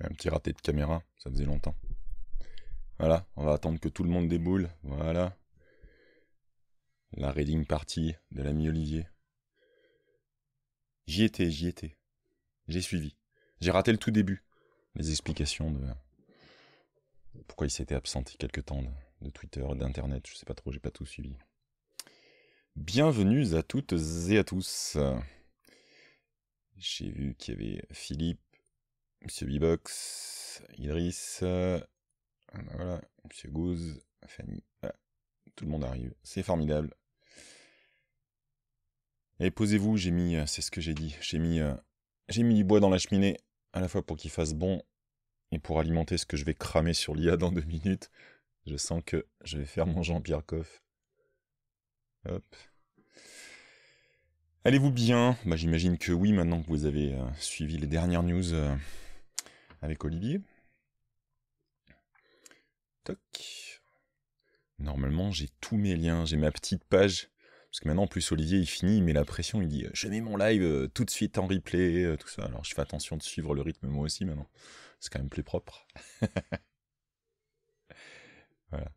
Un petit raté de caméra, ça faisait longtemps. Voilà, on va attendre que tout le monde déboule. Voilà. La reading party de l'ami Olivier. J'y étais, j'y étais. J'ai suivi. J'ai raté le tout début. Les explications de pourquoi il s'était absenté quelque temps de, Twitter, d'Internet, je sais pas trop, j'ai pas tout suivi. Bienvenue à toutes et à tous. J'ai vu qu'il y avait Philippe, Monsieur Bibox, Idriss, euh, ben Monsieur Goose, Fanny, tout le monde arrive, c'est formidable. Et posez-vous, j'ai mis, euh, c'est ce que j'ai dit, j'ai mis, euh, j'ai mis du bois dans la cheminée, à la fois pour qu'il fasse bon et pour alimenter ce que je vais cramer sur l'IA dans deux minutes. Je sens que je vais faire mon Jean-Pierre Coff. Hop. Allez-vous bien bah, J'imagine que oui, maintenant que vous avez suivi les dernières news avec Olivier. Toc. Normalement, j'ai tous mes liens, j'ai ma petite page. Parce que maintenant, en plus, Olivier, il finit, il met la pression, il dit euh, Je mets mon live euh, tout de suite en replay, euh, tout ça. Alors, je fais attention de suivre le rythme moi aussi maintenant. C'est quand même plus propre. voilà.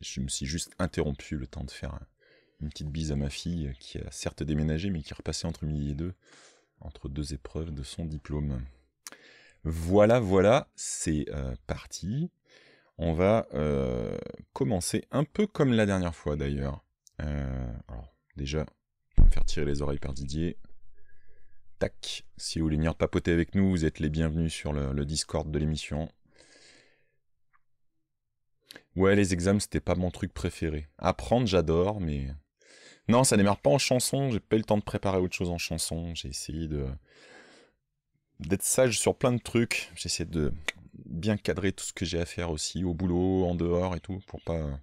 Je me suis juste interrompu le temps de faire une petite bise à ma fille qui a certes déménagé, mais qui repassait entre midi et deux, entre deux épreuves de son diplôme. Voilà, voilà, c'est euh, parti. On va euh, commencer un peu comme la dernière fois d'ailleurs. Euh, alors, déjà, on va me faire tirer les oreilles par Didier. Tac. Si vous voulez venir papoter avec nous, vous êtes les bienvenus sur le, le Discord de l'émission. Ouais, les examens, c'était pas mon truc préféré. Apprendre, j'adore, mais. Non, ça démarre pas en chanson. J'ai pas eu le temps de préparer autre chose en chanson. J'ai essayé de d'être sage sur plein de trucs. J'essaie de bien cadrer tout ce que j'ai à faire aussi, au boulot, en dehors et tout, pour pas.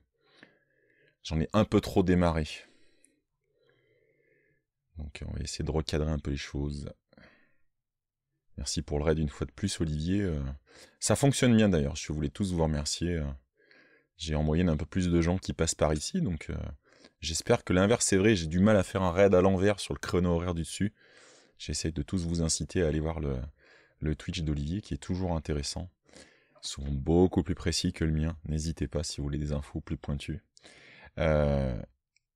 J'en ai un peu trop démarré. Donc on va essayer de recadrer un peu les choses. Merci pour le raid une fois de plus, Olivier. Euh, ça fonctionne bien d'ailleurs, je voulais tous vous remercier. Euh, j'ai en moyenne un peu plus de gens qui passent par ici, donc euh, j'espère que l'inverse est vrai. J'ai du mal à faire un raid à l'envers sur le créneau horaire du dessus. J'essaie de tous vous inciter à aller voir le, Twitch d'Olivier qui est toujours intéressant, souvent beaucoup plus précis que le mien. N'hésitez pas si vous voulez des infos plus pointues. Euh,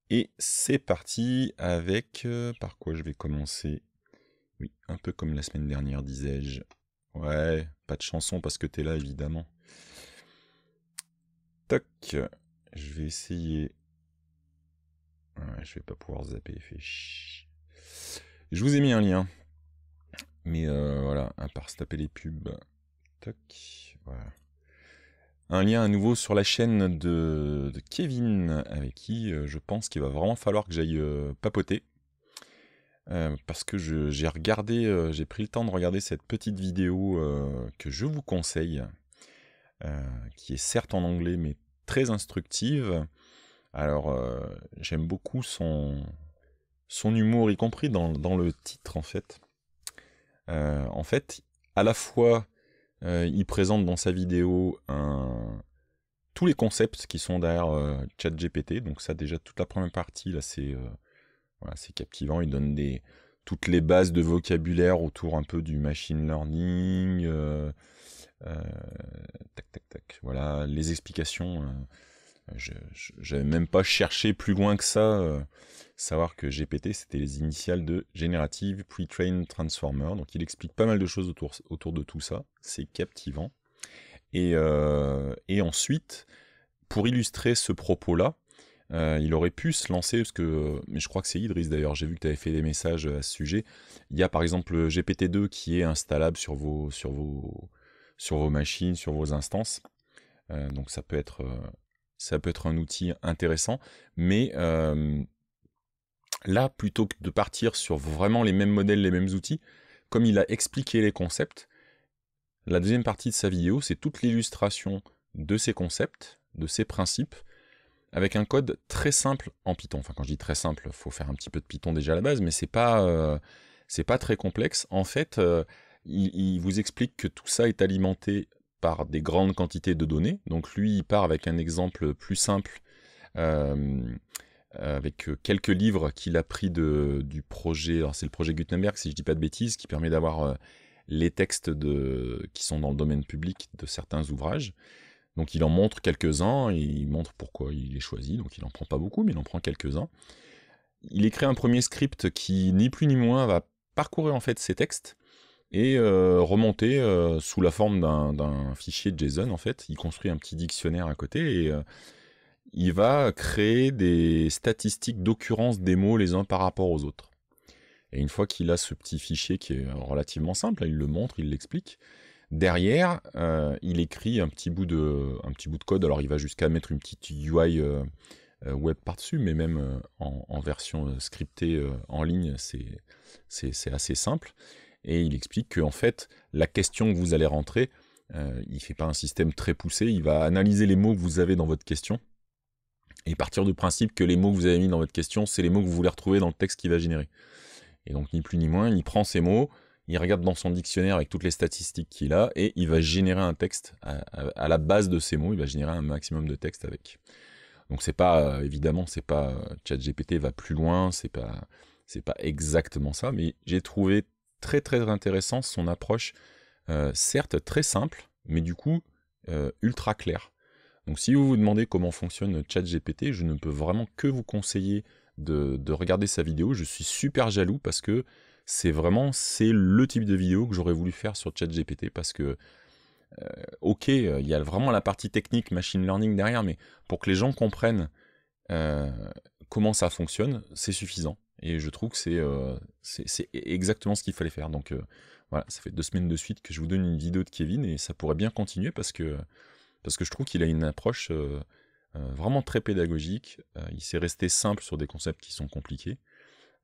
et c'est parti avec euh, par quoi je vais commencer. Oui, un peu comme la semaine dernière, disais-je. Ouais, pas de chanson parce que t'es là évidemment. Toc, je vais essayer. Ouais, je vais pas pouvoir zapper, fait je vous ai mis un lien. Mais euh, voilà, à part se taper les pubs. Toc, voilà. Un lien à nouveau sur la chaîne de, Kevin, avec qui euh, je pense qu'il va vraiment falloir que j'aille euh, papoter. parce que j'ai regardé, j'ai pris le temps de regarder cette petite vidéo que je vous conseille, qui est certes en anglais mais très instructive. Alors j'aime beaucoup son, son humour, y compris dans, le titre en fait. Euh, en fait, à la fois, euh, il présente dans sa vidéo tous les concepts qui sont derrière euh, ChatGPT. Donc ça, déjà, toute la première partie, là, c'est voilà, captivant. Il donne des... toutes les bases de vocabulaire autour un peu du machine learning. tac, tac, tac. Voilà, les explications je n'avais même pas cherché plus loin que ça. Euh, savoir que GPT, c'était les initiales de Generative Pre-Trained Transformer. Donc il explique pas mal de choses autour, autour de tout ça. C'est captivant. Et, euh, ensuite, pour illustrer ce propos-là, euh, il aurait pu se lancer, parce que, mais je crois que c'est Idris d'ailleurs, j'ai vu que tu avais fait des messages à ce sujet. Il y a par exemple GPT-2 qui est installable sur vos, sur vos, sur vos machines, sur vos instances. donc ça peut être ça peut être un outil intéressant, mais là, plutôt que de partir sur vraiment les mêmes modèles, les mêmes outils, comme il a expliqué les concepts, la deuxième partie de sa vidéo, c'est toute l'illustration de ces concepts, de ces principes, avec un code très simple en Python. Enfin, quand je dis très simple, il faut faire un petit peu de Python déjà à la base, mais c'est pas, euh, c'est pas très complexe. En fait, euh, il, il, vous explique que tout ça est alimenté par des grandes quantités de données. Donc lui, il part avec un exemple plus simple, euh, avec quelques livres qu'il a pris de, du projet, c'est le projet Gutenberg si je ne dis pas de bêtises, qui permet d'avoir euh, les textes de, qui sont dans le domaine public de certains ouvrages. Donc il en montre quelques-uns, il montre pourquoi il les choisit, donc il n'en prend pas beaucoup, mais il en prend quelques-uns. Il écrit un premier script qui, ni plus ni moins, va parcourir en fait ces textes, et euh, remonter euh, sous la forme d'un fichier JSON en fait. Il construit un petit dictionnaire à côté et euh, il va créer des statistiques d'occurrence des mots les uns par rapport aux autres. Et une fois qu'il a ce petit fichier qui est relativement simple, hein, il le montre, il l'explique. Derrière, il écrit un petit bout de un petit bout de code. Alors il va jusqu'à mettre une petite UI web par-dessus, mais même en, en, version scriptée en ligne, c'est assez simple et il explique que en fait, la question que vous allez rentrer, euh, il ne fait pas un système très poussé, il va analyser les mots que vous avez dans votre question, et partir du principe que les mots que vous avez mis dans votre question, c'est les mots que vous voulez retrouver dans le texte qu'il va générer. Et donc, ni plus ni moins, il prend ces mots, il regarde dans son dictionnaire avec toutes les statistiques qu'il a, et il va générer un texte à, la base de ces mots, il va générer un maximum de texte avec. Donc c'est pas, euh, évidemment, c'est pas, euh, ChatGPT va plus loin, c'est pas, c'est pas exactement ça, mais j'ai trouvé très très intéressant son approche, euh, certes très simple, mais du coup euh, ultra claire. Donc si vous vous demandez comment fonctionne ChatGPT, je ne peux vraiment que vous conseiller de, regarder sa vidéo. Je suis super jaloux parce que c'est vraiment c'est le type de vidéo que j'aurais voulu faire sur ChatGPT parce que euh, ok, il y a vraiment la partie technique machine learning derrière, mais pour que les gens comprennent comment ça fonctionne, c'est suffisant. Et je trouve que euh, c'est c'est exactement ce qu'il fallait faire. Donc euh, voilà, ça fait deux semaines de suite que je vous donne une vidéo de Kevin et ça pourrait bien continuer parce que, parce que je trouve qu'il a une approche euh, vraiment très pédagogique. il s'est resté simple sur des concepts qui sont compliqués.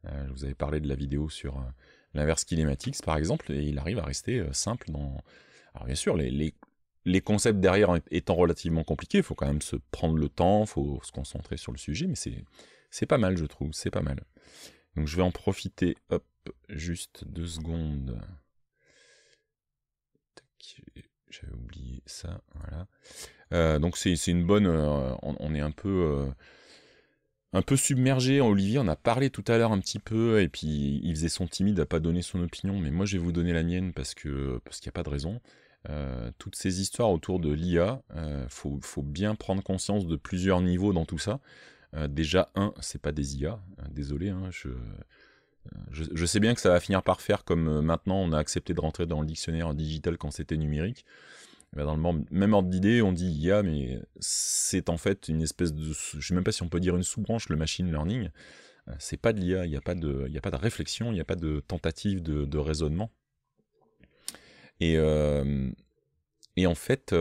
je vous avais parlé de la vidéo sur l'inverse kinématique par exemple et il arrive à rester simple dans... Alors bien sûr, les, les, les concepts derrière étant relativement compliqués, il faut quand même se prendre le temps, il faut se concentrer sur le sujet, mais c'est c'est pas mal, je trouve, c'est pas mal. Donc je vais en profiter, hop, juste deux secondes. J'avais oublié ça, voilà. Euh, donc c'est une bonne... Euh, on, est un peu... Euh, un peu submergé, Olivier on a parlé tout à l'heure un petit peu, et puis il faisait son timide à pas donner son opinion, mais moi je vais vous donner la mienne parce que parce qu'il n'y a pas de raison. toutes ces histoires autour de l'IA, il faut, faut, bien prendre conscience de plusieurs niveaux dans tout ça. Euh, déjà, un, c'est pas des IA, hein, désolé, hein, je, je, sais bien que ça va finir par faire comme euh, maintenant on a accepté de rentrer dans le dictionnaire digital quand c'était numérique. Bah, dans le même ordre d'idée, on dit IA, mais c'est en fait une espèce de. Je sais même pas si on peut dire une sous-branche, le machine learning. Euh, c'est pas de l'IA, il n'y a, pas de, a pas de réflexion, il n'y a pas de tentative de, raisonnement. Et, en fait,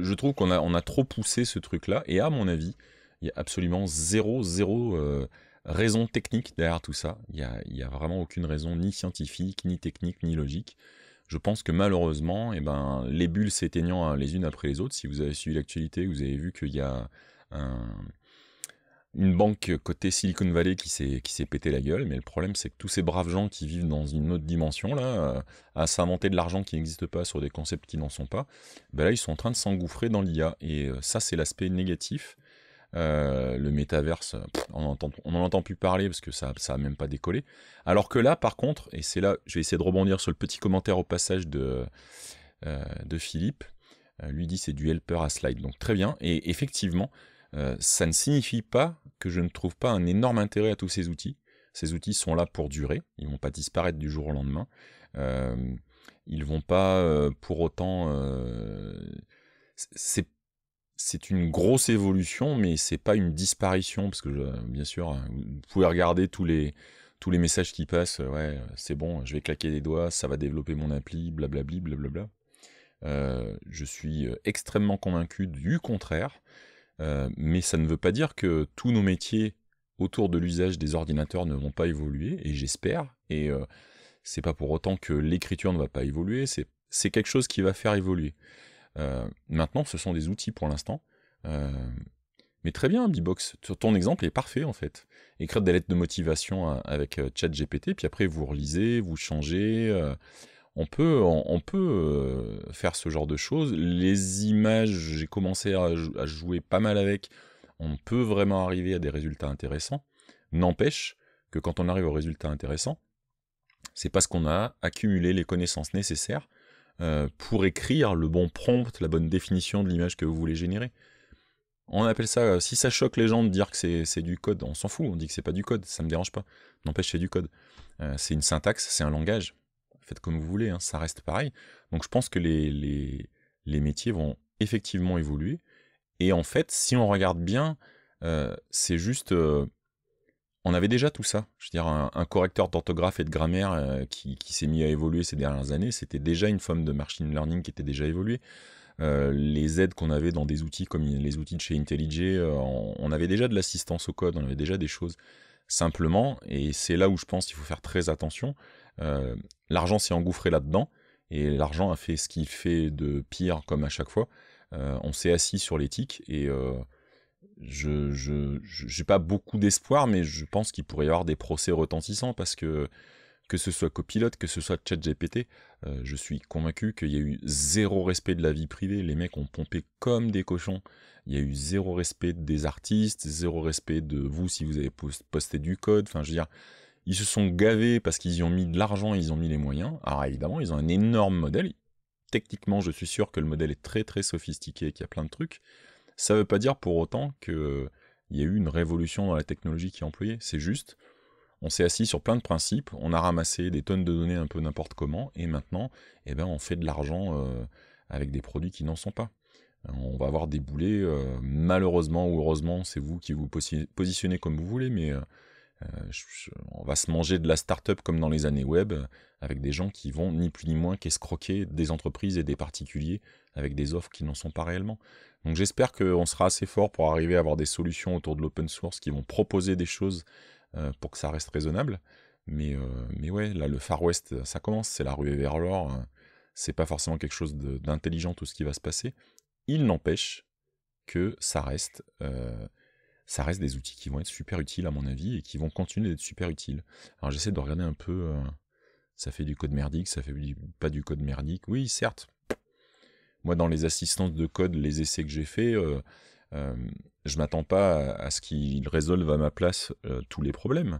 je trouve qu'on a, on a trop poussé ce truc-là, et à mon avis, il y a absolument zéro, zéro euh, raison technique derrière tout ça. Il n'y a, y a, vraiment aucune raison, ni scientifique, ni technique, ni logique. Je pense que malheureusement, eh ben, les bulles s'éteignant hein, les unes après les autres, si vous avez suivi l'actualité, vous avez vu qu'il y a un, une banque côté Silicon Valley qui s'est qui s'est pété la gueule mais le problème c'est que tous ces braves gens qui vivent dans une autre dimension là euh, à s'inventer de l'argent qui n'existe pas sur des concepts qui n'en sont pas ben là ils sont en train de s'engouffrer dans l'IA et euh, ça c'est l'aspect négatif euh, le métaverse, on n'en entend, plus parler parce que ça n'a même pas décollé. Alors que là, par contre, et c'est là, je vais essayer de rebondir sur le petit commentaire au passage de, de Philippe, lui dit c'est du helper à slide, donc très bien. Et effectivement, euh, ça ne signifie pas que je ne trouve pas un énorme intérêt à tous ces outils. Ces outils sont là pour durer, ils ne vont pas disparaître du jour au lendemain. Euh, ils vont pas euh, pour autant. Euh, c'est une grosse évolution, mais c'est pas une disparition parce que je, bien sûr, vous pouvez regarder tous les tous les messages qui passent. Ouais, c'est bon, je vais claquer les doigts, ça va développer mon appli, blablabli, blablabla. je suis extrêmement convaincu du contraire. Euh, mais ça ne veut pas dire que tous nos métiers autour de l'usage des ordinateurs ne vont pas évoluer, et j'espère. Et euh, c'est pas pour autant que l'écriture ne va pas évoluer, c'est quelque chose qui va faire évoluer. Euh, maintenant, ce sont des outils pour l'instant. mais très bien, Bibox, ton exemple est parfait en fait. Écrire des lettres de motivation avec ChatGPT, puis après vous relisez, vous changez on peut, on, peut euh, faire ce genre de choses. Les images, j'ai commencé à, jouer pas mal avec. On peut vraiment arriver à des résultats intéressants. N'empêche que quand on arrive aux résultats intéressants, c'est parce qu'on a accumulé les connaissances nécessaires euh, pour écrire le bon prompt, la bonne définition de l'image que vous voulez générer. On appelle ça, si ça choque les gens de dire que c'est du code, on s'en fout, on dit que c'est pas du code, ça me dérange pas. N'empêche, c'est du code. Euh, c'est une syntaxe, c'est un langage faites comme vous voulez, hein, ça reste pareil. Donc je pense que les, les, les, métiers vont effectivement évoluer. Et en fait, si on regarde bien, euh, c'est juste... Euh, on avait déjà tout ça. Je veux dire, un, correcteur d'orthographe et de grammaire euh, qui, qui s'est mis à évoluer ces dernières années, c'était déjà une forme de machine learning qui était déjà évoluée. les aides qu'on avait dans des outils comme les outils de chez IntelliJ, on, avait déjà de l'assistance au code, on avait déjà des choses simplement, et c'est là où je pense qu'il faut faire très attention. L'argent s'est engouffré là-dedans, et l'argent a fait ce qu'il fait de pire, comme à chaque fois. Euh, on s'est assis sur l'éthique, et euh, je n'ai pas beaucoup d'espoir, mais je pense qu'il pourrait y avoir des procès retentissants, parce que que ce soit copilote, que ce soit chat GPT euh, je suis convaincu qu'il y a eu zéro respect de la vie privée. Les mecs ont pompé comme des cochons. Il y a eu zéro respect des artistes, zéro respect de vous si vous avez posté du code. Enfin, je veux dire, ils se sont gavés parce qu'ils y ont mis de l'argent, ils ont mis les moyens. Alors évidemment, ils ont un énorme modèle. Techniquement, je suis sûr que le modèle est très très sophistiqué et qu'il y a plein de trucs. Ça ne veut pas dire pour autant qu'il y a eu une révolution dans la technologie qui est employée. C'est juste, on s'est assis sur plein de principes, on a ramassé des tonnes de données un peu n'importe comment, et maintenant, eh ben, on fait de l'argent euh, avec des produits qui n'en sont pas. On va avoir des boulets, euh, malheureusement ou heureusement, c'est vous qui vous positionnez comme vous voulez, mais euh, euh, on va se manger de la start-up comme dans les années web, avec des gens qui vont ni plus ni moins qu'escroquer des entreprises et des particuliers avec des offres qui n'en sont pas réellement. Donc j'espère qu'on sera assez fort pour arriver à avoir des solutions autour de l'open source qui vont proposer des choses euh, pour que ça reste raisonnable. Mais, euh, mais ouais, là le Far West, ça commence, c'est la ruée vers l'or, hein. c'est pas forcément quelque chose d'intelligent tout ce qui va se passer. Il n'empêche que ça reste ça reste des outils qui vont être super utiles à mon avis et qui vont continuer d'être super utiles. Alors j'essaie de regarder un peu, euh, ça fait du code merdique, ça fait pas du code merdique. Oui, certes. Moi, dans les assistances de code, les essais que j'ai faits, euh, euh, je m'attends pas à, ce qu'ils résolvent à ma place tous les problèmes.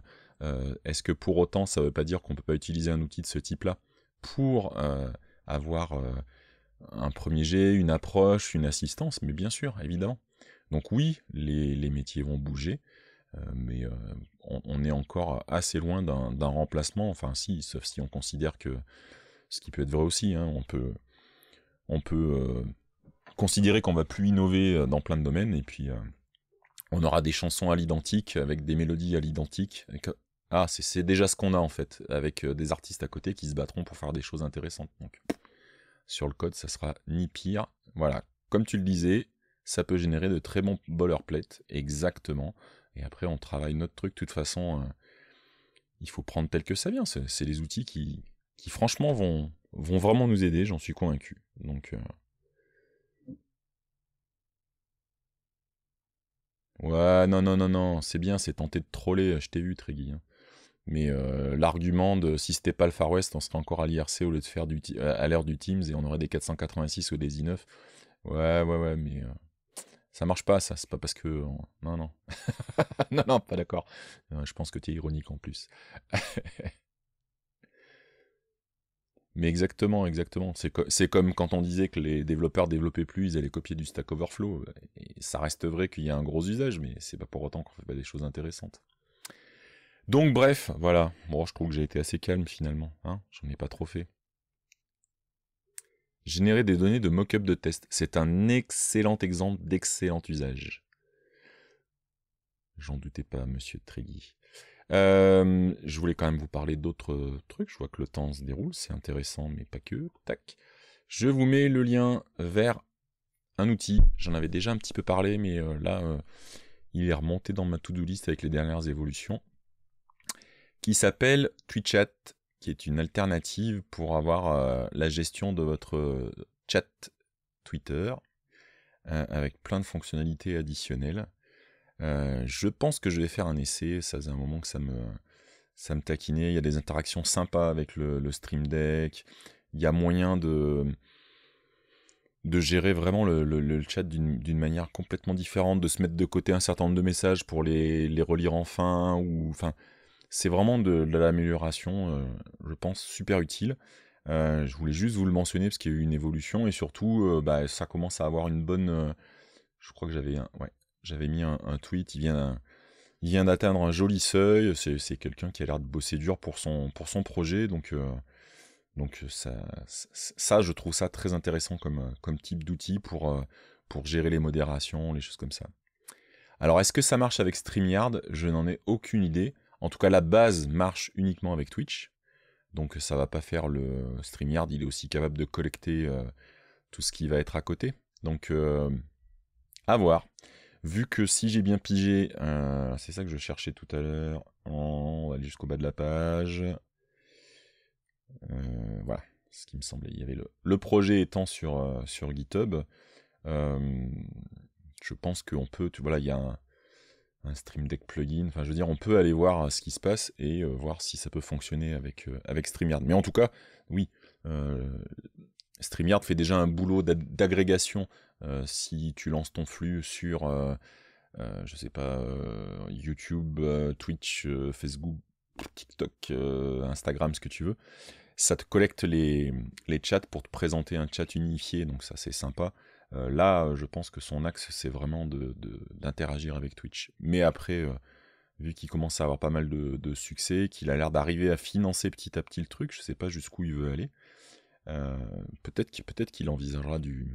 Est-ce que pour autant, ça ne veut pas dire qu'on ne peut pas utiliser un outil de ce type-là pour avoir un premier jet, une approche, une assistance Mais bien sûr, évidemment. Donc oui, les, métiers vont bouger, euh, mais euh, on, est encore assez loin d'un remplacement, enfin si, sauf si on considère que ce qui peut être vrai aussi, hein, on peut, on peut euh, considérer qu'on va plus innover dans plein de domaines, et puis on aura des chansons à l'identique, avec des mélodies à l'identique. Ah, c'est déjà ce qu'on a en fait, avec des artistes à côté qui se battront pour faire des choses intéressantes. Donc sur le code, ça sera ni pire. Voilà, comme tu le disais, ça peut générer de très bons plates, exactement. Et après, on travaille notre truc. De toute façon, euh, il faut prendre tel que ça vient. C'est les outils qui, qui franchement, vont, vont vraiment nous aider, j'en suis convaincu. Donc. Euh, ouais, non, non, non, non, c'est bien, c'est tenter de troller, je t'ai vu, Trégui. Hein. Mais euh, l'argument de si c'était pas le Far West, on serait encore à l'IRC au lieu de faire du à l'heure du Teams et on aurait des 486 ou des i9. Ouais, ouais, ouais, mais. Ça marche pas, ça. C'est pas parce que. Non, non. non, non, pas d'accord. Euh, je pense que tu es ironique en plus. Mais exactement, exactement. C'est, comme quand on disait que les développeurs développaient plus, ils allaient copier du Stack Overflow. ça reste vrai qu'il y a un gros usage, mais c'est pas pour autant qu'on fait pas des choses intéressantes. Donc bref, voilà. Bon, je trouve que j'ai été assez calme finalement. Hein J'en ai pas trop fait. Générer des données de mock-up de test, c'est un excellent exemple d'excellent usage. J'en doutais pas, monsieur Tréguy. Euh, je voulais quand même vous parler d'autres trucs. Je vois que le temps se déroule, c'est intéressant, mais pas que. Tac. Je vous mets le lien vers un outil. J'en avais déjà un petit peu parlé, mais euh, là, euh, il est remonté dans ma to-do list avec les dernières évolutions. Qui s'appelle TwitchAt qui est une alternative pour avoir euh, la gestion de votre euh, chat Twitter euh, avec plein de fonctionnalités additionnelles. je pense que je vais faire un essai, ça faisait un moment que ça me, ça me taquinait. Il y a des interactions sympas avec le, Stream Deck, il y a moyen de, de gérer vraiment le, chat d'une manière complètement différente, de se mettre de côté un certain nombre de messages pour les, les relire enfin, ou enfin c'est vraiment de, l'amélioration, euh, je pense, super utile. Euh, je voulais juste vous le mentionner parce qu'il y a eu une évolution et surtout, euh, bah, ça commence à avoir une bonne. je crois que j'avais mis un, tweet. Il vient. vient d'atteindre un joli seuil. C'est quelqu'un qui a l'air de bosser dur pour son, pour son projet. Donc, donc ça, ça, je trouve ça très intéressant comme, comme type d'outil pour, pour gérer les modérations, les choses comme ça. Alors, est-ce que ça marche avec StreamYard Je n'en ai aucune idée. En tout cas, la base marche uniquement avec Twitch. Donc ça va pas faire le StreamYard, il est aussi capable de collecter euh, tout ce qui va être à côté. Donc euh, à voir. Vu que si j'ai bien pigé, euh, c'est ça que je cherchais tout à l'heure. On va aller jusqu'au bas de la page. voilà, ce qui me semblait. y avait le, projet étant sur, sur GitHub. je pense qu'on peut, Voilà, il y a un, un Stream Deck plugin. Enfin, je veux dire, on peut aller voir euh, ce qui se passe et euh, voir si ça peut fonctionner avec, euh, avec StreamYard. Mais en tout cas, oui, StreamYard fait déjà un boulot d'agrégation si tu lances ton flux sur, je sais pas, YouTube, Twitch, Facebook, TikTok, Instagram, ce que tu veux. Ça te collecte les, les chats pour te présenter un chat unifié, donc ça c'est sympa. Euh, là, je pense que son axe, c'est vraiment d'interagir avec Twitch. Mais après, euh, vu qu'il commence à avoir pas mal de, succès, qu'il a l'air d'arriver à financer petit à petit le truc, je ne sais pas jusqu'où il veut aller. Euh, peut-être qu'il envisagera du,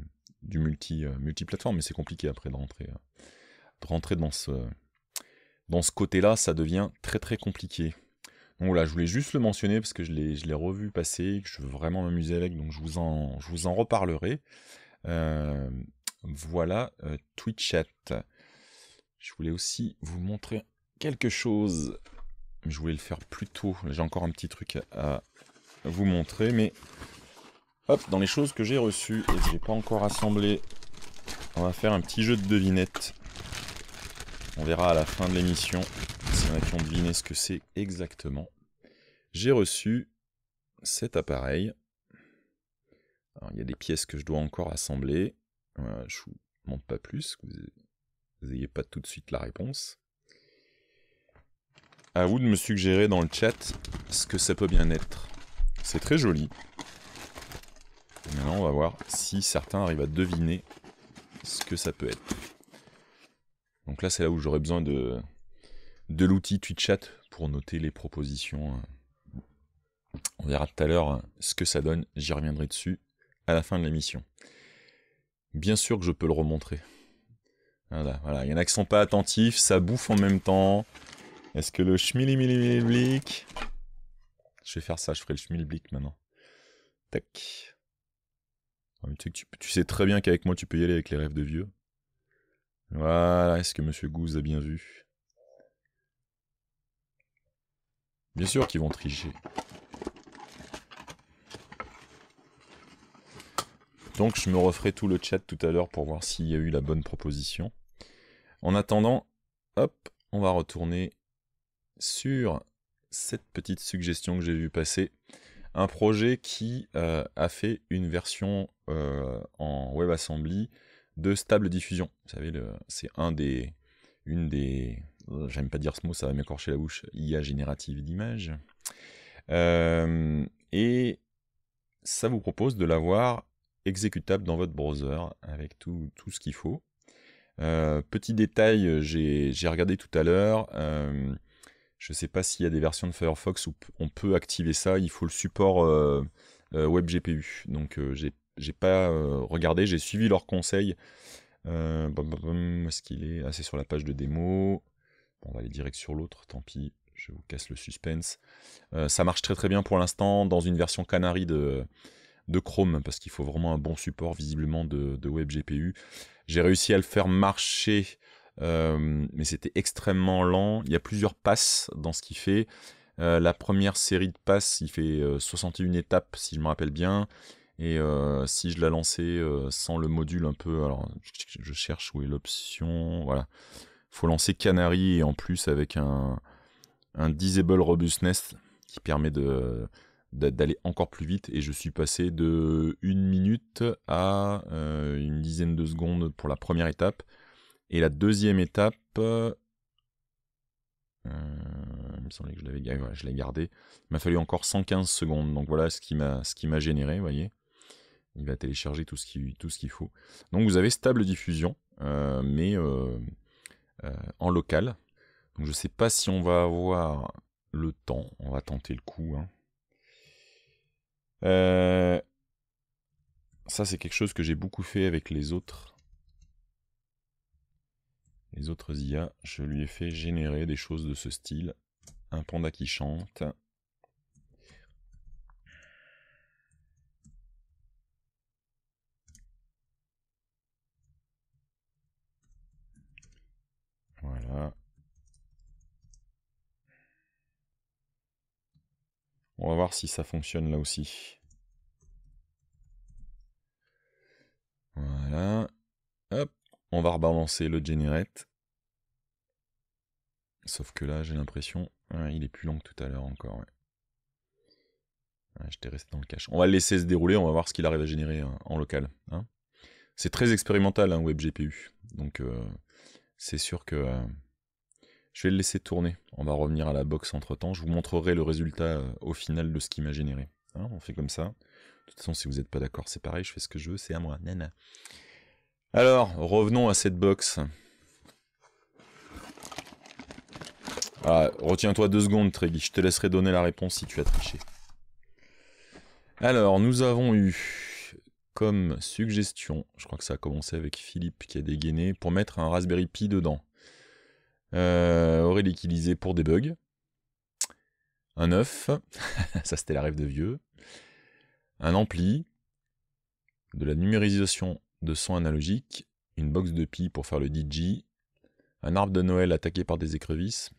multi, multiplateforme, mais c'est compliqué après de rentrer, dans ce, côté-là, ça devient très très compliqué. Donc là je voulais juste le mentionner parce que je l'ai revu passer, que je veux vraiment m'amuser avec, donc je vous en reparlerai. Euh, voilà euh, Twitch chat. Je voulais aussi vous montrer quelque chose. Je voulais le faire plus tôt. J'ai encore un petit truc à vous montrer, mais hop, dans les choses que j'ai reçues et que n'ai pas encore assemblé. on va faire un petit jeu de devinette On verra à la fin de l'émission Si on ce que c'est exactement. J'ai reçu cet appareil il y a des pièces que je dois encore assembler. je euh, je vous montre pas plus, que vous n'ayez pas tout de suite la réponse. À vous de me suggérer dans le chat ce que ça peut bien être. C'est très joli. maintenant, on va voir si certains arrivent à deviner ce que ça peut être. Donc là, c'est là où j'aurais besoin de, de l'outil chat pour noter les propositions. On verra tout à l'heure ce que ça donne, j'y reviendrai dessus à la fin de l'émission. Bien sûr que je peux le remontrer. Voilà, voilà. Il y en a qui sont pas attentifs, ça bouffe en même temps. Est-ce que le blick Je vais faire ça, je ferai le schmilblick maintenant. Tac. Oh, tu, tu sais très bien qu'avec moi, tu peux y aller avec les rêves de vieux. Voilà, est-ce que Monsieur Goose a bien vu Bien sûr qu'ils vont tricher. Donc je me referai tout le chat tout à l'heure pour voir s'il y a eu la bonne proposition. En attendant, hop, on va retourner sur cette petite suggestion que j'ai vue passer. Un projet qui euh, a fait une version euh, en WebAssembly de stable diffusion. Vous savez, c'est un des, une des, euh, j'aime pas dire ce mot, ça va m'écorcher la bouche, IA générative d'image. et ça vous propose de l'avoir exécutable dans votre browser avec tout, ce qu'il faut. Euh, petit détail, euh, j'ai regardé tout à l'heure. Euh, je ne sais pas s'il y a des versions de Firefox où on peut activer ça. Il faut le support euh, web GPU. Donc j'ai pas regardé, j'ai suivi leurs conseils. est-ce qu'il est, Assez c'est sur la page de démo. on va aller direct sur l'autre, tant pis, je vous casse le suspense. ça marche très très bien pour l'instant dans une version Canary de, de Chrome parce qu'il faut vraiment un bon support visiblement de, web GPU. J'ai réussi à le faire marcher, euh, mais c'était extrêmement lent. Il y a plusieurs passes dans ce qu'il fait. Euh, la première série de passes, il fait 61 euh, étapes, si je me rappelle bien. Et si je la lançais sans le module un peu, alors je, cherche où est l'option. Voilà, faut lancer Canary et en plus avec un, un disable robustness qui permet de d'aller encore plus vite et je suis passé de une minute à euh, une dizaine de secondes pour la première étape et la deuxième étape euh, il me semblait que je l'avais je l'ai gardé il m'a fallu encore 115 secondes donc voilà ce qui m'a ce qui m'a généré voyez il va télécharger tout ce qui tout ce qu'il faut donc vous avez stable diffusion euh, mais en local donc je sais pas si on va avoir le temps on va tenter le coup hein. Euh, ça, c'est quelque chose que j'ai beaucoup fait avec les autres. Les autres IA, je lui ai fait générer des choses de ce style. Un panda qui chante, On va voir si ça fonctionne là aussi. Voilà. Hop, on va rebalancer le generate. Sauf que là, j'ai l'impression... il est plus long que tout à l'heure encore. Je t'ai J'étais resté dans le cache. On va le laisser se dérouler, on va voir ce qu'il arrive à générer hein, en local. Hein. C'est très expérimental, un hein, WebGPU. Donc, euh, c'est sûr que... Euh, je vais le laisser tourner. On va revenir à la box entre temps. Je vous montrerai le résultat euh, au final de ce qui m'a généré. Hein, on fait comme ça. De toute façon, si vous n'êtes pas d'accord, c'est pareil. Je fais ce que je veux. C'est à moi. Alors, revenons à cette box. Ah, retiens-toi deux secondes, Tréguy. Je te laisserai donner la réponse si tu as triché. Alors, nous avons eu comme suggestion, je crois que ça a commencé avec Philippe qui a dégainé, pour mettre un Raspberry Pi dedans. Euh, aurait l'utilisé pour des bugs. Un œuf, ça c'était la rêve de vieux. Un ampli, de la numérisation de son analogique une box de pi pour faire le DJ, un arbre de Noël attaqué par des écrevisses.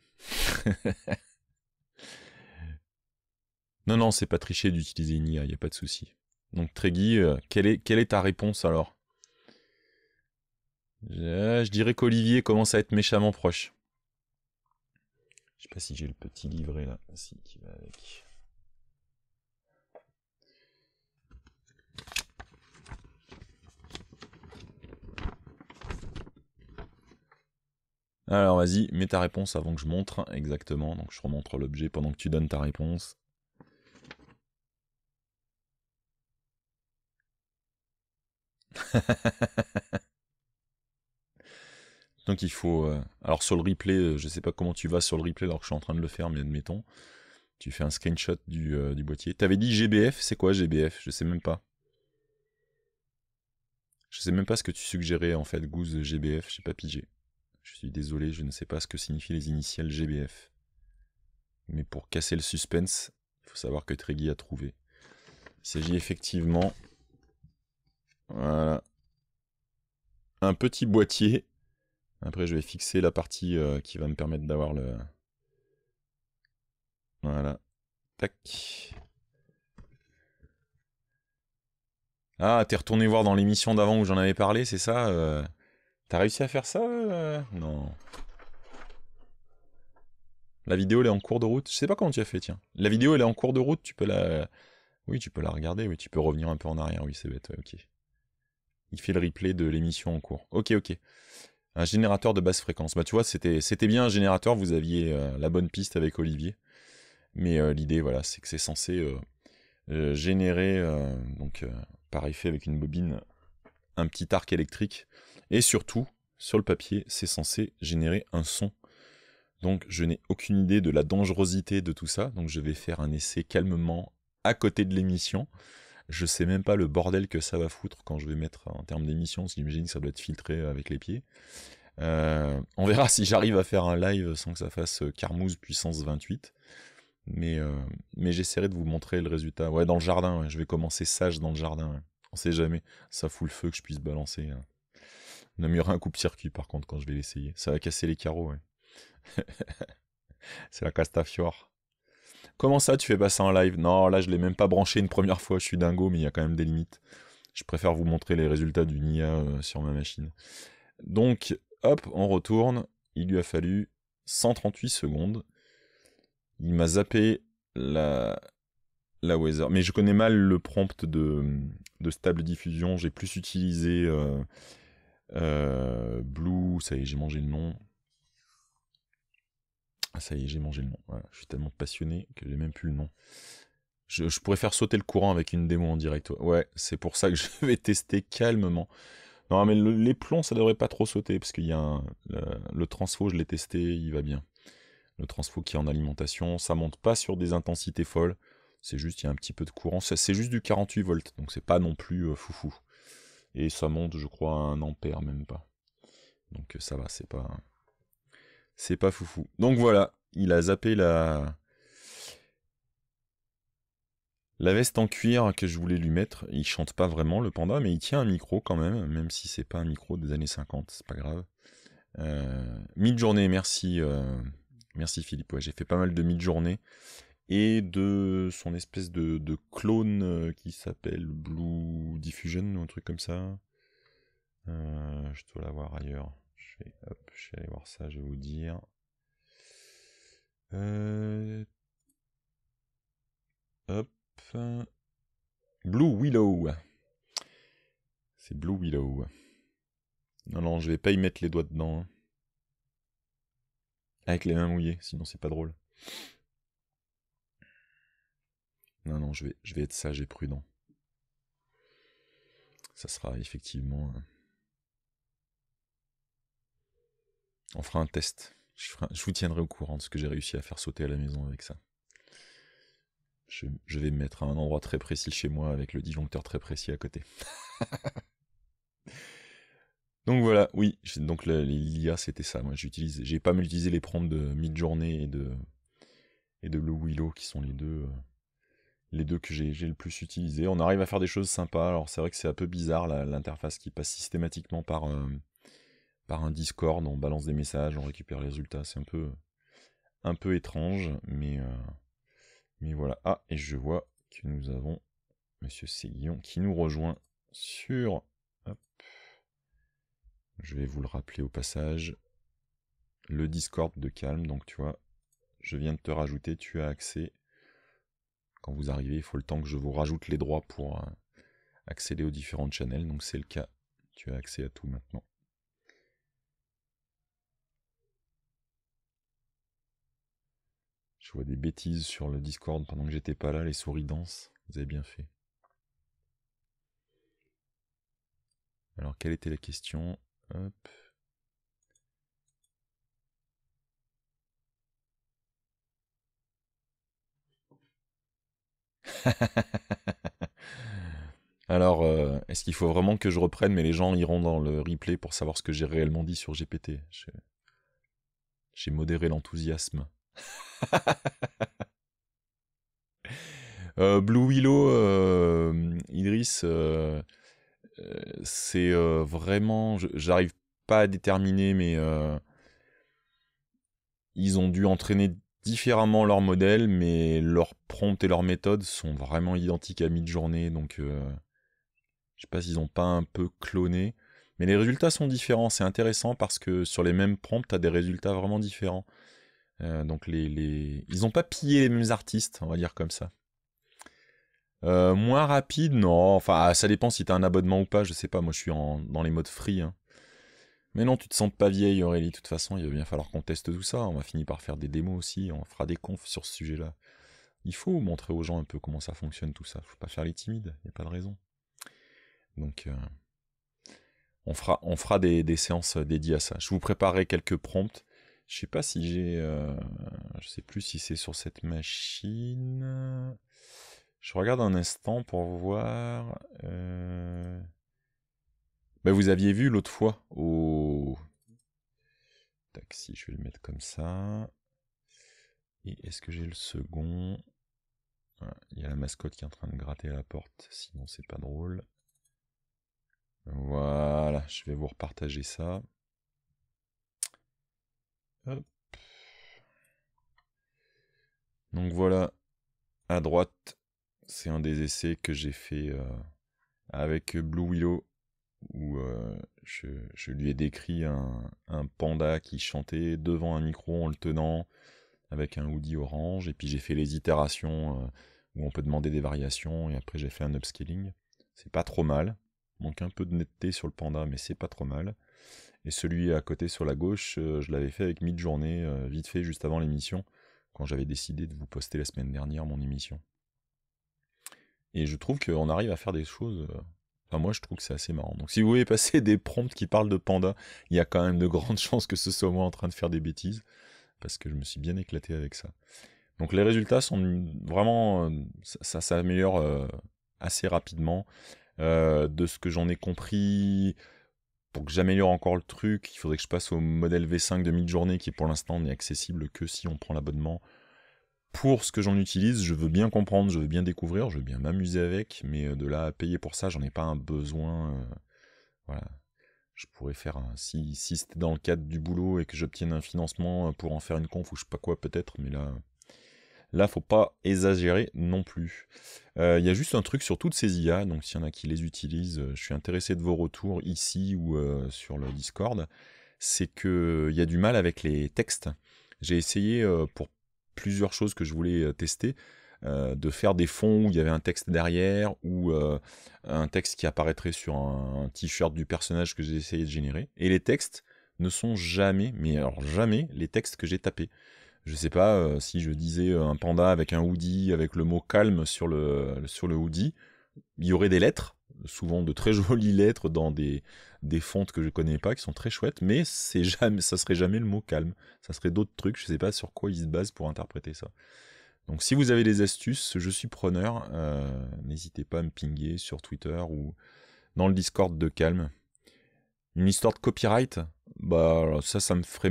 non, non, c'est pas tricher d'utiliser une IA, il n'y a pas de souci. Donc Tréguy, euh, quelle, est, ta réponse alors euh, je dirais qu'Olivier commence à être méchamment proche. Je sais pas si j'ai le petit livret là, si, qui va avec. Alors vas-y, mets ta réponse avant que je montre exactement. Donc je remontre l'objet pendant que tu donnes ta réponse. Donc il faut... Euh, alors sur le replay, euh, je sais pas comment tu vas sur le replay alors que je suis en train de le faire, mais admettons. Tu fais un screenshot du, euh, du boîtier. T'avais dit GBF, c'est quoi GBF Je ne sais même pas. Je sais même pas ce que tu suggérais en fait, Goose GBF, je sais pas pigé. Je suis désolé, je ne sais pas ce que signifient les initiales GBF. Mais pour casser le suspense, il faut savoir que Treggy a trouvé. Il s'agit effectivement... Voilà. Un petit boîtier après, je vais fixer la partie euh, qui va me permettre d'avoir le... Voilà. Tac. Ah, t'es retourné voir dans l'émission d'avant où j'en avais parlé, c'est ça euh, T'as réussi à faire ça euh Non. La vidéo, elle est en cours de route. Je sais pas comment tu as fait, tiens. La vidéo, elle est en cours de route, tu peux la... Oui, tu peux la regarder, oui, tu peux revenir un peu en arrière, oui, c'est bête, ok. Il fait le replay de l'émission en cours. Ok, ok un générateur de basse fréquence. Bah tu vois, c'était bien un générateur, vous aviez euh, la bonne piste avec Olivier. Mais euh, l'idée voilà, c'est que c'est censé euh, générer donc par effet avec une bobine un petit arc électrique et surtout sur le papier, c'est censé générer un son. Donc je n'ai aucune idée de la dangerosité de tout ça, donc je vais faire un essai calmement à côté de l'émission. Je sais même pas le bordel que ça va foutre quand je vais mettre en termes d'émission. J'imagine que ça doit être filtré euh, avec les pieds. Euh, on verra si j'arrive à faire un live sans que ça fasse euh, Carmouse puissance 28. Mais, mais j'essaierai de vous montrer le résultat. Ouais, dans le jardin, je vais commencer sage dans le jardin. On ne sait jamais. Ça fout le feu que je puisse balancer. Hein. Non, y aura un coup de circuit par contre quand je vais l'essayer. Ça va casser les carreaux, C'est la Castafiore. Comment ça, tu fais passer en live Non, là, je l'ai même pas branché une première fois, je suis dingo, mais il y a quand même des limites. Je préfère vous montrer les résultats du Nia euh, sur ma machine. Donc, hop, on retourne. Il lui a fallu 138 secondes. Il m'a zappé la, la weather. Mais je connais mal le prompt de, de stable diffusion. J'ai plus utilisé euh, euh, Blue, ça y est, j'ai mangé le nom. Ah, ça y est, j'ai mangé le nom. je suis tellement passionné que j'ai même plus le nom. Je, pourrais faire sauter le courant avec une démo en direct. Ouais, c'est pour ça que je vais tester calmement. Non, mais les plombs, ça devrait pas trop sauter, parce qu'il y a le, transfo, je l'ai testé, il va bien. Le transfo qui est en alimentation, ça monte pas sur des intensités folles. C'est juste, il y a un petit peu de courant. C'est juste du 48 volts, donc c'est pas non plus euh, foufou. Et ça monte, je crois, à 1 ampère, même pas. Donc euh, ça va, c'est pas c'est pas foufou. Donc voilà, il a zappé la... La veste en cuir que je voulais lui mettre, il chante pas vraiment le panda, mais il tient un micro quand même, même si c'est pas un micro des années 50, c'est pas grave. Euh, mille journées, journée merci, euh, merci Philippe, j'ai fait pas mal de mille journée et de son espèce de, clone euh, qui s'appelle Blue Diffusion ou un truc comme ça. je dois l'avoir ailleurs. Je vais, aller voir ça, je vais vous dire. Euh, hop. Blue Willow. C'est Blue Willow. Non, non, je vais pas y mettre les doigts dedans. Hein. Avec les mains mouillées, sinon c'est pas drôle. Non, non, je vais, je vais être sage et prudent. Ça sera effectivement. On fera un test. Je, vous tiendrai au courant de ce que j'ai réussi à faire sauter à la maison avec ça. Je, vais me mettre à un endroit très précis chez moi avec le disjoncteur très précis à côté. donc voilà, oui, donc l'IA c'était ça. Moi j'utilise, j'ai pas mal utilisé les prompts de journée et de et de Blue Willow qui sont les deux euh, les deux que j'ai le plus utilisé. On arrive à faire des choses sympas. Alors c'est vrai que c'est un peu bizarre l'interface qui passe systématiquement par euh, par un Discord, on balance des messages, on récupère les résultats, c'est un peu, un peu étrange, mais, euh, mais voilà. Ah, et je vois que nous avons Monsieur Seguillon qui nous rejoint sur... Hop. Je vais vous le rappeler au passage. Le Discord de Calme, donc tu vois, je viens de te rajouter, tu as accès. Quand vous arrivez, il faut le temps que je vous rajoute les droits pour euh, accéder aux différentes channels, donc c'est le cas. Tu as accès à tout maintenant. Je vois des bêtises sur le Discord pendant que j'étais pas là, les souris dansent. Vous avez bien fait. Alors, quelle était la question Alors, euh, est-ce qu'il faut vraiment que je reprenne, mais les gens iront dans le replay pour savoir ce que j'ai réellement dit sur GPT J'ai modéré l'enthousiasme. Euh, Blue Willow, euh, Idris, euh, c'est vraiment. J'arrive pas à déterminer, mais ils ont dû entraîner différemment leur modèle, mais leurs prompts et leurs méthodes sont vraiment identiques à mi journée donc je sais pas s'ils ont pas un peu cloné. Mais les résultats sont différents, c'est intéressant parce que sur les mêmes prompts, tu as des résultats vraiment différents. Euh, donc les, les... ils n'ont pas pillé les mêmes artistes, on va dire comme ça. Euh, moins rapide, non. Enfin, ah, ça dépend si tu as un abonnement ou pas. Je ne sais pas. Moi, je suis en, dans les modes free. Hein. Mais non, tu te sens pas vieille, Aurélie. De toute façon, il va bien falloir qu'on teste tout ça. On va finir par faire des démos aussi. On fera des confs sur ce sujet-là. Il faut montrer aux gens un peu comment ça fonctionne tout ça. Faut pas faire les timides. Y a pas de raison. Donc, euh, on fera, on fera des, des séances dédiées à ça. Je vous préparerai quelques prompts. Je sais pas si j'ai. Euh, je sais plus si c'est sur cette machine. Je regarde un instant pour voir. Euh, ben, vous aviez vu l'autre fois au. Taxi, je vais le mettre comme ça. Et est-ce que j'ai le second ah, Il y a la mascotte qui est en train de gratter à la porte, sinon c'est pas drôle. Voilà, je vais vous repartager ça. Donc voilà, à droite, c'est un des essais que j'ai fait euh, avec Blue Willow, où euh, je, lui ai décrit un, panda qui chantait devant un micro en le tenant avec un hoodie orange, et puis j'ai fait les itérations euh, où on peut demander des variations, et après j'ai fait un upscaling. C'est pas trop mal, manque un peu de netteté sur le panda, mais c'est pas trop mal. Et celui à côté sur la gauche, euh, je l'avais fait avec mi journée euh, vite fait, juste avant l'émission, quand j'avais décidé de vous poster la semaine dernière mon émission. Et je trouve qu'on arrive à faire des choses. Euh, enfin, moi, je trouve que c'est assez marrant. Donc, si vous voulez passer des prompts qui parlent de panda, il y a quand même de grandes chances que ce soit moi en train de faire des bêtises, parce que je me suis bien éclaté avec ça. Donc, les résultats sont vraiment. Ça s'améliore assez rapidement. de ce que j'en ai compris, pour que j'améliore encore le truc, il faudrait que je passe au modèle V5 de midi journée qui pour l'instant n'est accessible que si on prend l'abonnement. Pour ce que j'en utilise, je veux bien comprendre, je veux bien découvrir, je veux bien m'amuser avec, mais euh, de là à payer pour ça, j'en ai pas un besoin. Euh, voilà. Je pourrais faire un. Si, si c'était dans le cadre du boulot et que j'obtienne un financement euh, pour en faire une conf ou je sais pas quoi, peut-être, mais là, Là, faut pas exagérer non plus. Il euh, y a juste un truc sur toutes ces IA, donc s'il y en a qui les utilisent, euh, je suis intéressé de vos retours ici ou euh, sur le Discord. C'est qu'il y a du mal avec les textes. J'ai essayé pour plusieurs choses que je voulais tester. de faire des fonds où il y avait un texte derrière ou un texte qui apparaîtrait sur un, un t-shirt du personnage que j'ai essayé de générer. Et les textes ne sont jamais, mais alors jamais, les textes que j'ai tapés je sais pas, euh, si je disais euh, un panda avec un hoodie, avec le mot calme sur le, sur le hoodie, il y aurait des lettres, souvent de très jolies lettres dans des, des fontes que je connais pas, qui sont très chouettes, mais c'est jamais, ça serait jamais le mot calme. Ça serait d'autres trucs, je sais pas sur quoi ils se basent pour interpréter ça. Donc si vous avez des astuces, je suis preneur, euh, n'hésitez pas à me pinguer sur Twitter ou dans le Discord de Calme. Une histoire de copyright, bah ça, ça me ferait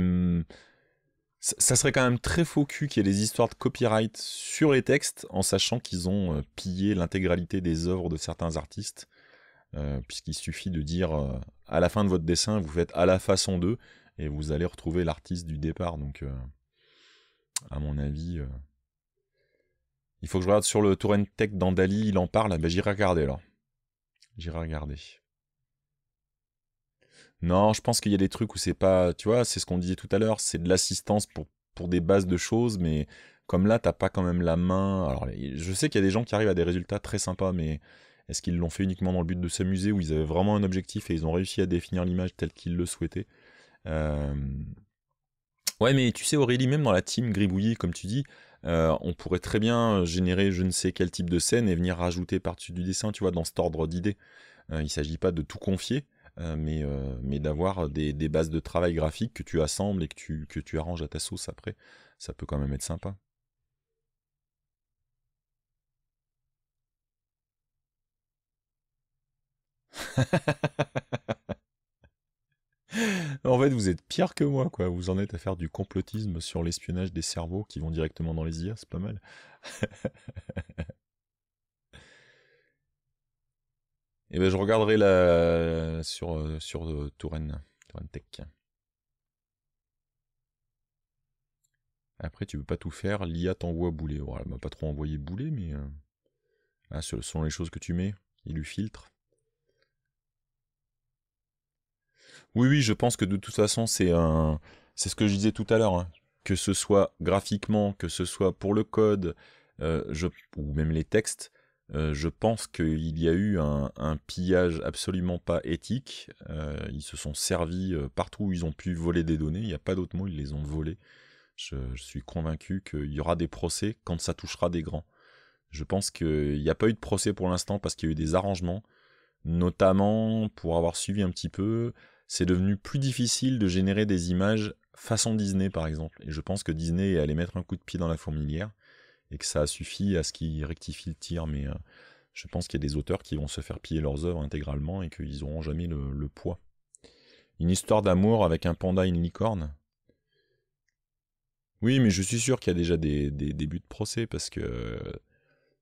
ça serait quand même très faux cul qu'il y ait des histoires de copyright sur les textes, en sachant qu'ils ont euh, pillé l'intégralité des œuvres de certains artistes, euh, puisqu'il suffit de dire euh, à la fin de votre dessin, vous faites à la façon d'eux, et vous allez retrouver l'artiste du départ. Donc, à mon avis, il faut que je regarde sur le Torrent Tech d'Andali, il en parle, ah, ben, j'irai regarder là. J'irai regarder. Non, je pense qu'il y a des trucs où c'est pas, tu vois, c'est ce qu'on disait tout à l'heure, c'est de l'assistance pour, pour des bases de choses, mais comme là, t'as pas quand même la main. Alors, je sais qu'il y a des gens qui arrivent à des résultats très sympas, mais est-ce qu'ils l'ont fait uniquement dans le but de s'amuser ou ils avaient vraiment un objectif et ils ont réussi à définir l'image telle qu'ils le souhaitaient euh, Ouais, mais tu sais, Aurélie, même dans la team gribouillée, comme tu dis, euh, on pourrait très bien générer je ne sais quel type de scène et venir rajouter par-dessus du dessin, tu vois, dans cet ordre d'idées. Euh, il ne s'agit pas de tout confier, euh, mais, euh, mais d'avoir des, des, bases de travail graphique que tu assembles et que tu, que tu arranges à ta sauce après, ça peut quand même être sympa. en fait, vous êtes pire que moi, quoi. Vous en êtes à faire du complotisme sur l'espionnage des cerveaux qui vont directement dans les IA, c'est pas mal. Et eh ben, je regarderai la... sur, euh, sur euh, Touraine, Tech. Après, tu peux pas tout faire. L'IA t'envoie bouler. Voilà, elle m'a pas trop envoyé bouler, mais. Ah, ce sont les choses que tu mets. Il lui filtre. Oui, oui, je pense que de toute façon, c'est un. C'est ce que je disais tout à l'heure. Hein. Que ce soit graphiquement, que ce soit pour le code, ou même les textes, euh, je pense qu'il y a eu un, pillage absolument pas éthique. Euh, ils se sont servis euh, partout où ils ont pu voler des données. Il n'y a pas d'autre mot, ils les ont volées. Je, je suis convaincu qu'il y aura des procès quand ça touchera des grands. Je pense qu'il n'y a pas eu de procès pour l'instant parce qu'il y a eu des arrangements, notamment pour avoir suivi un petit peu. C'est devenu plus difficile de générer des images façon Disney par exemple. Et je pense que Disney est allé mettre un coup de pied dans la fourmilière et que ça suffit à ce qu'ils rectifie le tir. Mais euh, je pense qu'il y a des auteurs qui vont se faire piller leurs œuvres intégralement et qu'ils n'auront jamais le, poids. Une histoire d'amour avec un panda et une licorne Oui, mais je suis sûr qu'il y a déjà des, débuts de procès parce que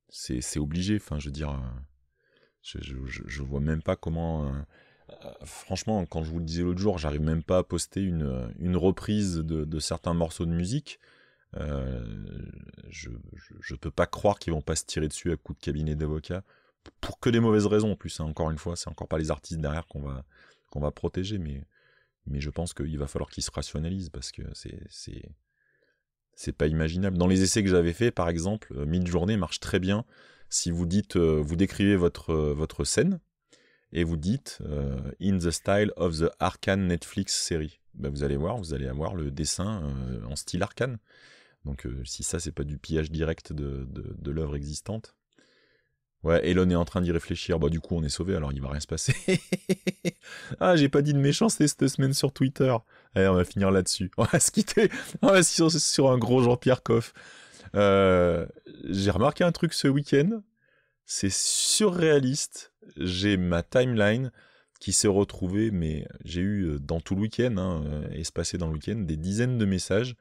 c'est obligé. Enfin, je veux dire, euh, je, ne vois même pas comment. Euh, franchement, quand je vous le disais l'autre jour, j'arrive même pas à poster une, reprise de certains morceaux de musique. Euh, je ne peux pas croire qu'ils vont pas se tirer dessus à coup de cabinet d'avocat pour que des mauvaises raisons en plus. Hein, encore une fois, c'est encore pas les artistes derrière qu'on va, qu'on va protéger, mais, mais je pense qu'il va falloir qu'ils se rationalisent parce que c'est c'est pas imaginable. Dans les essais que j'avais fait, par exemple, euh, mid-journée marche très bien si vous dites, euh, vous décrivez votre, votre scène et vous dites in the style of the Arcane Netflix série. Ben vous allez voir, vous allez avoir le dessin en style Arcane. Donc euh, si ça, c'est pas du pillage direct de, l'œuvre existante. Ouais, Elon est en train d'y réfléchir. Bah du coup, on est sauvé, alors il va rien se passer. ah, j'ai pas dit de méchanceté cette semaine sur Twitter. Allez, eh, on va finir là-dessus. On va se quitter on va quitter sur un gros Jean-Pierre Coff. Euh, j'ai remarqué un truc ce week-end. C'est surréaliste. J'ai ma timeline qui s'est retrouvée, mais j'ai eu euh, dans tout le week-end, hein, et dans le week-end, des dizaines de messages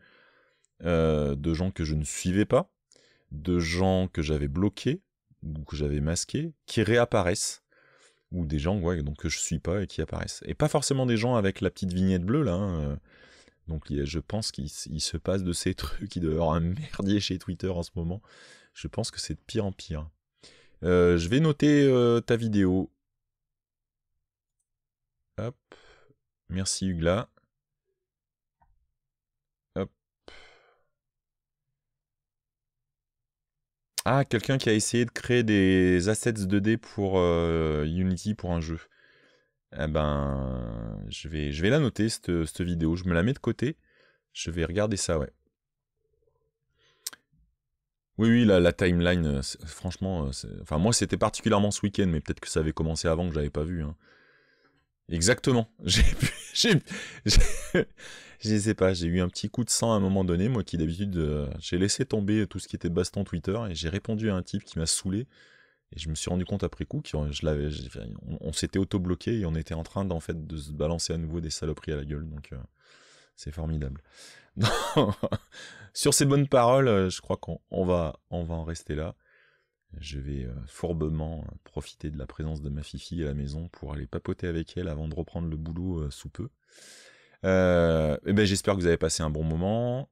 euh, de gens que je ne suivais pas, de gens que j'avais bloqués ou que j'avais masqués, qui réapparaissent, ou des gens donc, que je suis pas et qui apparaissent. Et pas forcément des gens avec la petite vignette bleue là. Hein, euh. Donc je pense qu'il se passe de ces trucs, Qui doit avoir un merdier chez Twitter en ce moment. Je pense que c'est de pire en pire. Euh, je vais noter ta vidéo. Hop. Merci Hugla. Ah, quelqu'un qui a essayé de créer des assets 2D pour euh, Unity pour un jeu. Eh ben, je vais, je vais la noter, cette, vidéo. Je me la mets de côté. Je vais regarder ça, ouais. Oui, oui, la, timeline, euh, franchement, euh, enfin, moi, c'était particulièrement ce week-end, mais peut-être que ça avait commencé avant que j'avais pas vu. Hein. Exactement. J'ai je sais pas, j'ai eu un petit coup de sang à un moment donné, moi qui d'habitude, euh, j'ai laissé tomber tout ce qui était baston Twitter et j'ai répondu à un type qui m'a saoulé. Et je me suis rendu compte après coup qu'on on s'était auto-bloqué et on était en train d'en fait de se balancer à nouveau des saloperies à la gueule. Donc euh, c'est formidable. Sur ces bonnes paroles, euh, je crois qu'on va, on va en rester là. Je vais euh, fourbement euh, profiter de la présence de ma fifi à la maison pour aller papoter avec elle avant de reprendre le boulot euh, sous peu. Eh ben j'espère que vous avez passé un bon moment.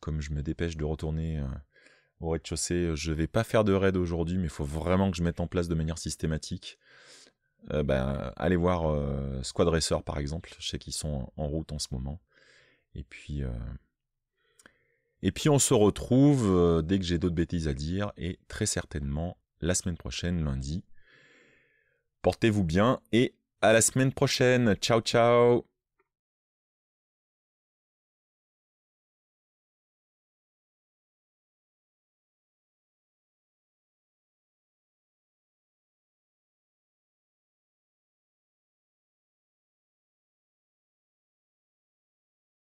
comme je me dépêche de retourner au rez-de-chaussée, je vais pas faire de raid aujourd'hui, mais il faut vraiment que je mette en place de manière systématique. Bah, allez voir Squad par exemple, je sais qu'ils sont en route en ce moment. Et puis et puis on se retrouve euh, dès que j'ai d'autres bêtises à dire et très certainement la semaine prochaine, lundi. Portez-vous bien et à la semaine prochaine. Ciao ciao